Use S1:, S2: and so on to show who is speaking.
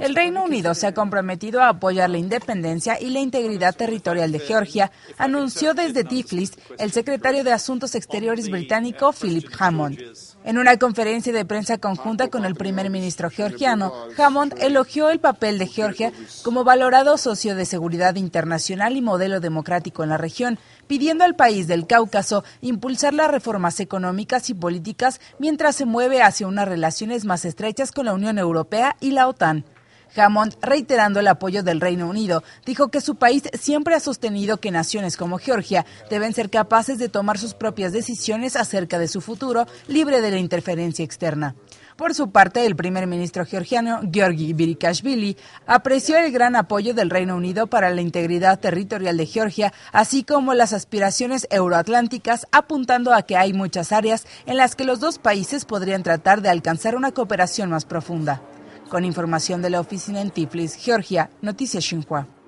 S1: El Reino
S2: Unido se ha comprometido a apoyar la independencia y la integridad territorial de Georgia, anunció desde Tiflis el secretario de Asuntos Exteriores británico Philip Hammond. En una conferencia de prensa conjunta con el primer ministro georgiano, Hammond elogió el papel de Georgia como valorado socio de seguridad internacional y modelo democrático en la región, pidiendo al país del Cáucaso impulsar las reformas económicas y políticas mientras se mueve hacia unas relaciones más estrechas con la Unión Europea y la OTAN. Hammond, reiterando el apoyo del Reino Unido, dijo que su país siempre ha sostenido que naciones como Georgia deben ser capaces de tomar sus propias decisiones acerca de su futuro libre de la interferencia externa. Por su parte, el primer ministro georgiano, Georgi Birikashvili, apreció el gran apoyo del Reino Unido para la integridad territorial de Georgia, así como las aspiraciones euroatlánticas, apuntando a que hay muchas áreas en las que los dos países podrían tratar de alcanzar una cooperación más profunda. Con información de la oficina en Tiflis, Georgia, Noticias Xinhua.